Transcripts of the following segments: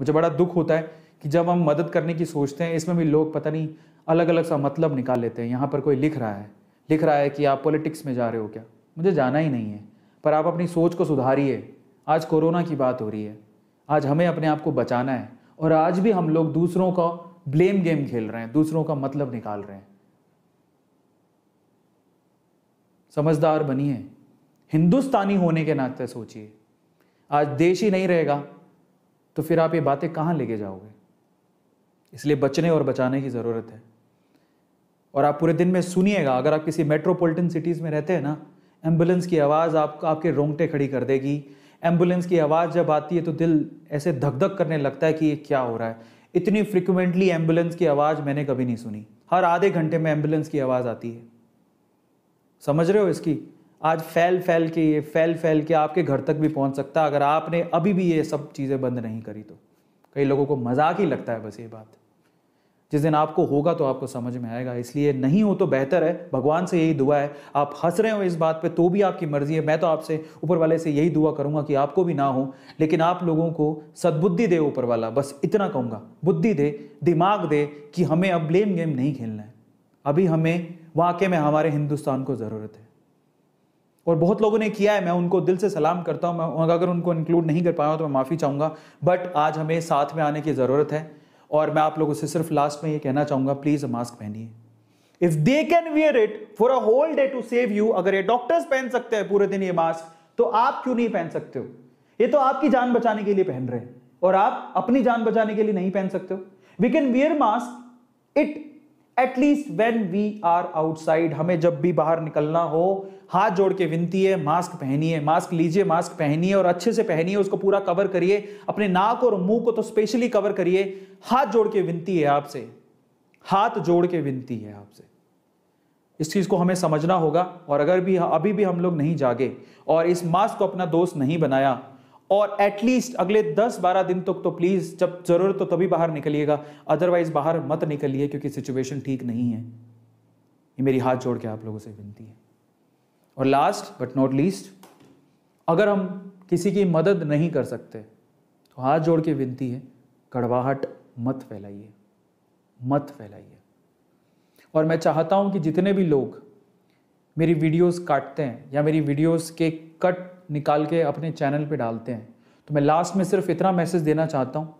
मुझे बड़ा दुख होता है कि जब हम मदद करने की सोचते हैं इसमें भी लोग पता नहीं अलग अलग सा मतलब निकाल लेते हैं यहाँ पर कोई लिख रहा है लिख रहा है कि आप पॉलिटिक्स में जा रहे हो क्या मुझे जाना ही नहीं है पर आप अपनी सोच को सुधारिए आज कोरोना की बात हो रही है आज हमें अपने आप को बचाना है और आज भी हम लोग दूसरों का ब्लेम गेम खेल रहे हैं दूसरों का मतलब निकाल रहे हैं समझदार बनिए हिंदुस्तानी होने के नाते सोचिए आज देश ही नहीं रहेगा तो फिर आप ये बातें कहाँ लेके जाओगे इसलिए बचने और बचाने की ज़रूरत है और आप पूरे दिन में सुनिएगा अगर आप किसी मेट्रोपॉलिटन सिटीज़ में रहते हैं ना एम्बुलेंस की आवाज़ आप आपके रोंगटे खड़ी कर देगी एम्बुलेंस की आवाज़ जब आती है तो दिल ऐसे धक धक करने लगता है कि ये क्या हो रहा है इतनी फ्रिक्वेंटली एम्बुलेंस की आवाज़ मैंने कभी नहीं सुनी हर आधे घंटे में एम्बुलेंस की आवाज़ आती है समझ रहे हो इसकी आज फैल फैल के ये फैल फैल के आपके घर तक भी पहुंच सकता अगर आपने अभी भी ये सब चीज़ें बंद नहीं करी तो कई लोगों को मजाक ही लगता है बस ये बात जिस दिन आपको होगा तो आपको समझ में आएगा इसलिए नहीं हो तो बेहतर है भगवान से यही दुआ है आप हंस रहे हो इस बात पे तो भी आपकी मर्जी है मैं तो आपसे ऊपर वाले से यही दुआ करूंगा कि आपको भी ना हो लेकिन आप लोगों को सद्बुद्धि दे ऊपर वाला बस इतना कहूँगा बुद्धि दे दिमाग दे कि हमें अब ब्लेम गेम नहीं खेलना है अभी हमें वाकई में हमारे हिंदुस्तान को ज़रूरत है और बहुत लोगों ने किया है मैं उनको दिल से सलाम करता हूँ मैं अगर उनको इंक्लूड नहीं कर पाया तो मैं माफ़ी चाहूँगा बट आज हमें साथ में आने की ज़रूरत है और मैं आप लोगों से सिर्फ लास्ट में ये कहना चाहूँगा प्लीज़ मास्क पहनिए if they can wear it for a whole day to save you अगर ये डॉक्टर्स पहन सकते हैं पूरे दिन ये मास्क तो आप क्यों नहीं पहन सकते हो ये तो आपकी जान बचाने के लिए पहन रहे हैं और आप अपनी जान बचाने के लिए नहीं पहन सकते हो we can wear mask it at least when we are outside हमें जब भी बाहर निकलना हो हाथ जोड़ के विनती है मास्क पहनिए मास्क लीजिए मास्क पहनिए और अच्छे से पहनिए उसको पूरा कवर करिए अपने नाक और मुंह को तो स्पेशली कवर करिए हाथ जोड़ के विनती है आपसे हाथ जोड़ के विनती है आपसे इस चीज़ को हमें समझना होगा और अगर भी अभी भी हम लोग नहीं जागे और इस मास्क को अपना दोस्त नहीं बनाया और एटलीस्ट अगले 10-12 दिन तक तो, प्लीज़ जब ज़रूरत हो तभी बाहर निकलिएगा अदरवाइज़ बाहर मत निकलिए क्योंकि सिचुएशन ठीक नहीं है ये मेरी हाथ जोड़ के आप लोगों से विनती है और लास्ट बट नॉट लीस्ट अगर हम किसी की मदद नहीं कर सकते तो हाथ जोड़ के विनती है कड़वाहट मत फैलाइए मत फैलाइए और मैं चाहता हूं कि जितने भी लोग मेरी वीडियोस काटते हैं या मेरी वीडियोस के कट निकाल के अपने चैनल पे डालते हैं तो मैं लास्ट में सिर्फ इतना मैसेज देना चाहता हूँ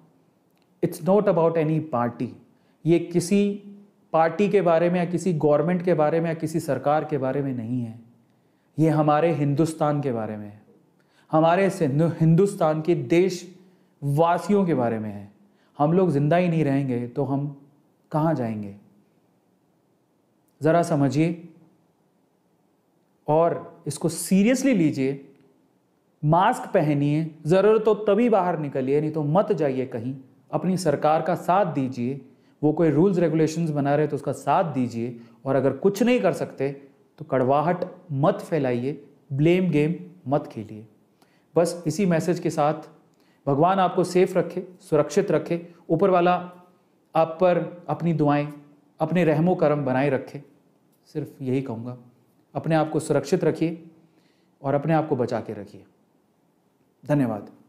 it's not about any party ये किसी पार्टी के बारे में या किसी गवर्नमेंट के बारे में या किसी सरकार के बारे में नहीं है ये हमारे हिंदुस्तान के बारे में है हमारे हिंदुस्तान के देशवासियों के बारे में है हम लोग जिंदा ही नहीं रहेंगे तो हम कहाँ जाएंगे ज़रा समझिए और इसको सीरियसली लीजिए मास्क पहनिए ज़रूरत हो तभी बाहर निकलिए नहीं तो मत जाइए कहीं अपनी सरकार का साथ दीजिए वो कोई रूल्स रेगुलेशंस बना रहे तो उसका साथ दीजिए और अगर कुछ नहीं कर सकते तो कड़वाहट मत फैलाइए ब्लेम गेम मत खेलिए बस इसी मैसेज के साथ भगवान आपको सेफ रखे सुरक्षित रखे ऊपर वाला आप पर अपनी दुआएं अपने रहमो करम बनाए रखे सिर्फ यही कहूँगा अपने आप को सुरक्षित रखिए और अपने आप को बचा के रखिए धन्यवाद